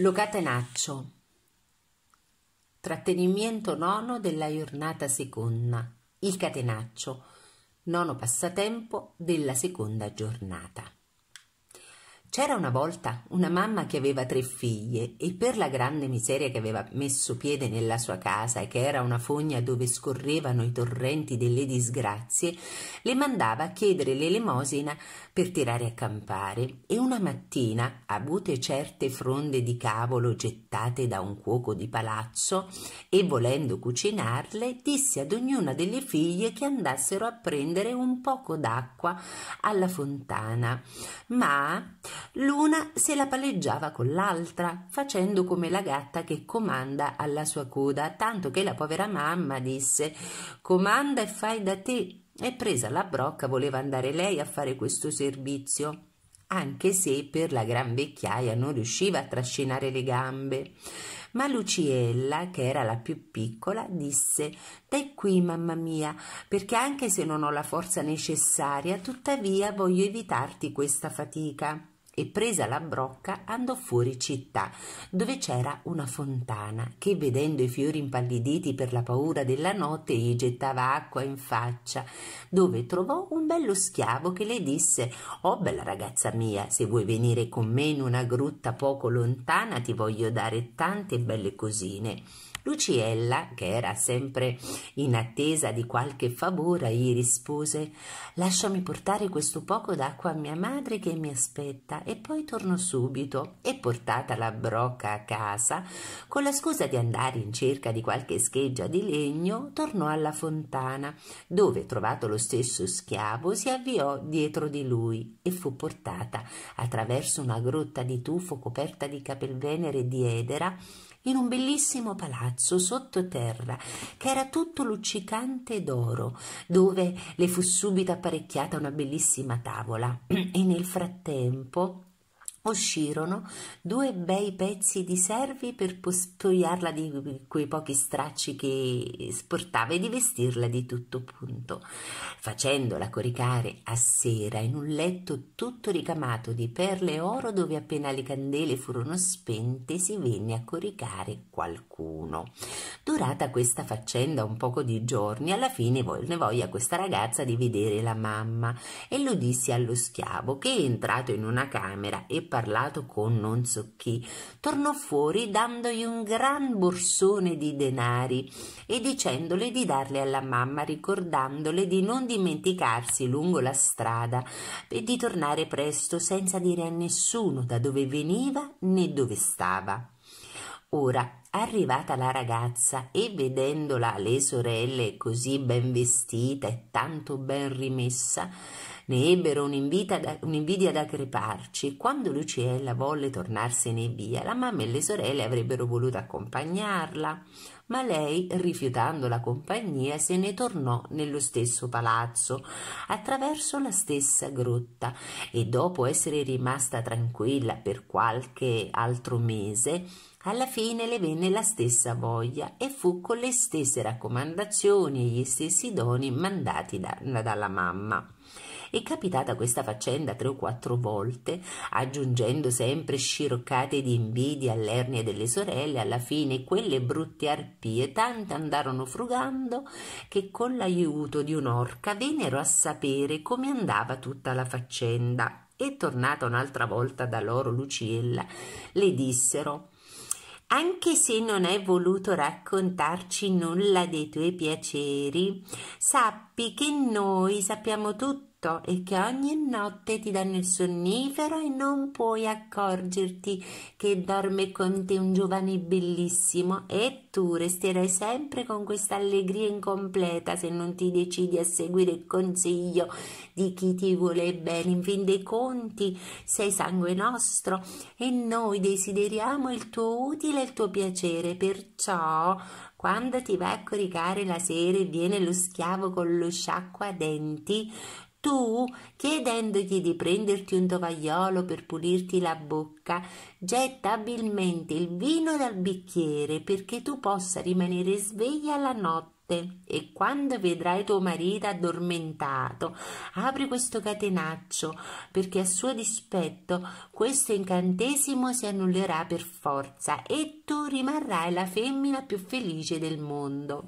Lo catenaccio. Trattenimento nono della giornata seconda. Il catenaccio, nono passatempo della seconda giornata. C'era una volta una mamma che aveva tre figlie e per la grande miseria che aveva messo piede nella sua casa e che era una fogna dove scorrevano i torrenti delle disgrazie, le mandava a chiedere l'elemosina per tirare a campare e una mattina, avute certe fronde di cavolo gettate da un cuoco di palazzo e volendo cucinarle, disse ad ognuna delle figlie che andassero a prendere un poco d'acqua alla fontana. Ma L'una se la palleggiava con l'altra, facendo come la gatta che comanda alla sua coda, tanto che la povera mamma disse Comanda e fai da te. E presa la brocca voleva andare lei a fare questo servizio anche se per la gran vecchiaia non riusciva a trascinare le gambe. Ma Luciella, che era la più piccola, disse Dai qui, mamma mia, perché anche se non ho la forza necessaria, tuttavia voglio evitarti questa fatica e presa la brocca andò fuori città, dove c'era una fontana che vedendo i fiori impalliditi per la paura della notte gli gettava acqua in faccia, dove trovò un bello schiavo che le disse Oh bella ragazza mia, se vuoi venire con me in una grutta poco lontana ti voglio dare tante belle cosine. Luciella, che era sempre in attesa di qualche favore, gli rispose Lasciami portare questo poco d'acqua a mia madre che mi aspetta e poi torno subito. E portata la brocca a casa, con la scusa di andare in cerca di qualche scheggia di legno, tornò alla fontana, dove, trovato lo stesso schiavo, si avviò dietro di lui e fu portata attraverso una grotta di tufo coperta di capelvenere e di edera in un bellissimo palazzo sottoterra che era tutto luccicante d'oro, dove le fu subito apparecchiata una bellissima tavola e nel frattempo Uscirono due bei pezzi di servi per postoiarla di quei pochi stracci che sportava e di vestirla di tutto punto, facendola coricare a sera in un letto tutto ricamato di perle e oro dove appena le candele furono spente si venne a coricare qualcuno. Durata questa faccenda un poco di giorni, alla fine ne voglia questa ragazza di vedere la mamma e lo disse allo schiavo che entrato in una camera e parlato con non so chi, tornò fuori dandogli un gran borsone di denari e dicendole di darle alla mamma, ricordandole di non dimenticarsi lungo la strada e di tornare presto senza dire a nessuno da dove veniva né dove stava. Ora, arrivata la ragazza e vedendola le sorelle così ben vestita e tanto ben rimessa, ne ebbero un'invidia da, un'invidia da creparci e quando Luciella volle tornarsene via, la mamma e le sorelle avrebbero voluto accompagnarla, ma lei, rifiutando la compagnia, se ne tornò nello stesso palazzo, attraverso la stessa grotta, e dopo essere rimasta tranquilla per qualche altro mese, alla fine le venne la stessa voglia e fu con le stesse raccomandazioni e gli stessi doni mandati da, dalla mamma. È capitata questa faccenda tre o quattro volte, aggiungendo sempre sciroccate di invidia all'ernia delle sorelle, alla fine quelle brutte arpie tante andarono frugando che con l'aiuto di un'orca vennero a sapere come andava tutta la faccenda. E tornata un'altra volta da loro Luciella, le dissero anche se non hai voluto raccontarci nulla dei tuoi piaceri, sappi che noi sappiamo tutto tutto e che ogni notte ti danno il sonnifero e non puoi accorgerti che dorme con te un giovane bellissimo e tu resterai sempre con questa allegria incompleta se non ti decidi a seguire il consiglio di chi ti vuole bene. In fin dei conti sei sangue nostro e noi desideriamo il tuo utile e il tuo piacere, perciò quando ti vai a coricare la sera e viene lo schiavo con lo sciacqua a denti, tu, chiedendogli di prenderti un tovagliolo per pulirti la bocca, getta abilmente il vino dal bicchiere perché tu possa rimanere sveglia la notte e quando vedrai tuo marito addormentato, apri questo catenaccio, perché a suo dispetto questo incantesimo si annullerà per forza e tu rimarrai la femmina più felice del mondo.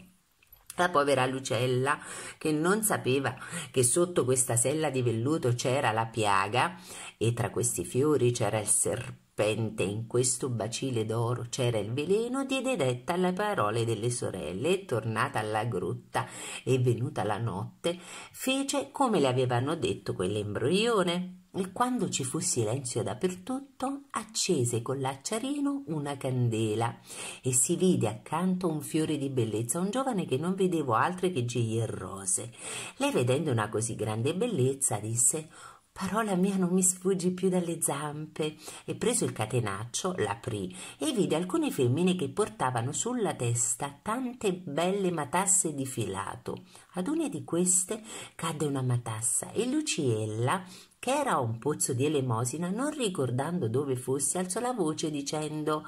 La povera Lucella, che non sapeva che sotto questa sella di velluto c'era la piaga e tra questi fiori c'era il serpente, in questo bacile d'oro c'era il veleno, diede detta alle parole delle sorelle e tornata alla grotta e venuta la notte, fece come le avevano detto quell'embrione e quando ci fu silenzio dappertutto accese con l'acciarino una candela e si vide accanto un fiore di bellezza, un giovane che non vedevo altre che gigli e rose. Lei vedendo una così grande bellezza disse Parola mia non mi sfuggi più dalle zampe. E preso il catenaccio, l'aprì e vide alcune femmine che portavano sulla testa tante belle matasse di filato. Ad una di queste cadde una matassa e Luciella, che era un pozzo di elemosina, non ricordando dove fosse, alzò la voce dicendo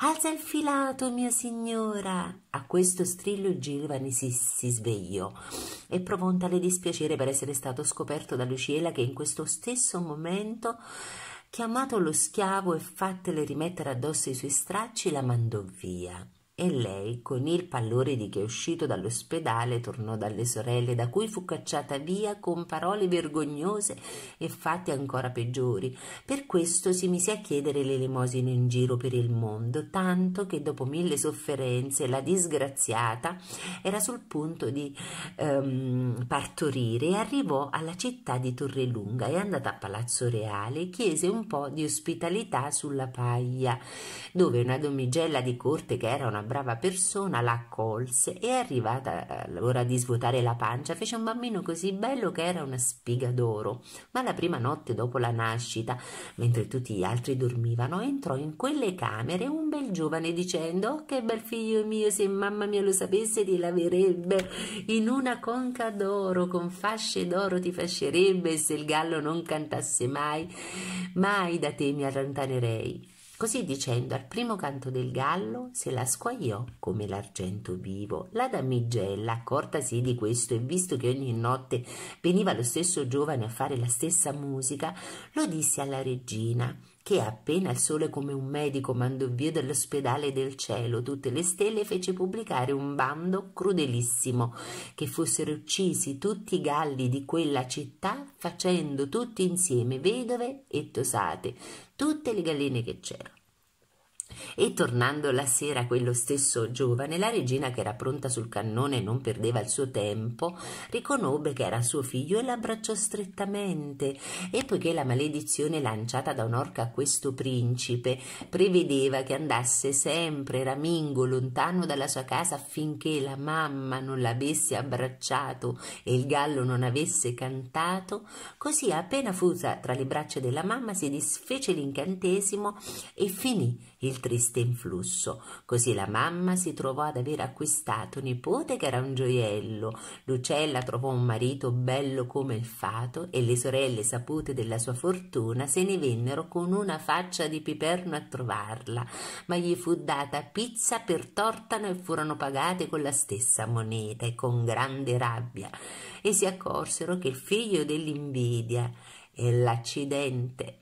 Alza il filato, mia signora. A questo strillo il giovane si, si svegliò e provò un tale dispiacere per essere stato scoperto da Luciela che in questo stesso momento chiamato lo schiavo e fattele rimettere addosso i suoi stracci, la mandò via. E lei, con il pallore di chi è uscito dall'ospedale, tornò dalle sorelle, da cui fu cacciata via con parole vergognose e fatti ancora peggiori. Per questo si mise a chiedere l'elemosina in giro per il mondo, tanto che dopo mille sofferenze la disgraziata era sul punto di ehm, partorire e arrivò alla città di Torrelunga e andata a Palazzo Reale chiese un po' di ospitalità sulla paglia, dove una domigella di corte che era una brava persona la accolse e arrivata eh, l'ora di svuotare la pancia fece un bambino così bello che era una spiga d'oro. Ma la prima notte dopo la nascita, mentre tutti gli altri dormivano, entrò in quelle camere un bel giovane dicendo «Oh, che bel figlio mio, se mamma mia lo sapesse ti laverebbe in una conca d'oro, con fasce d'oro ti fascerebbe se il gallo non cantasse mai, mai da te mi allontanerei». Così dicendo, al primo canto del gallo se la squagliò come l'argento vivo. La damigella, accortasi di questo e visto che ogni notte veniva lo stesso giovane a fare la stessa musica, lo disse alla regina che appena il sole come un medico mandò via dall'ospedale del cielo tutte le stelle fece pubblicare un bando crudelissimo che fossero uccisi tutti i galli di quella città facendo tutti insieme vedove e tosate tutte le galline che c'erano e tornando la sera quello stesso giovane, la regina che era pronta sul cannone e non perdeva il suo tempo, riconobbe che era suo figlio e l'abbracciò strettamente. E poiché la maledizione lanciata da un'orca a questo principe prevedeva che andasse sempre ramingo lontano dalla sua casa affinché la mamma non l'avesse abbracciato e il gallo non avesse cantato, così appena fusa tra le braccia della mamma si disfece l'incantesimo e finì il triste influsso. Così la mamma si trovò ad aver acquistato nipote che era un gioiello. Lucella trovò un marito bello come il fato e le sorelle, sapute della sua fortuna, se ne vennero con una faccia di piperno a trovarla. Ma gli fu data pizza per tortano e furono pagate con la stessa moneta e con grande rabbia. E si accorsero che il figlio dell'invidia e l'accidente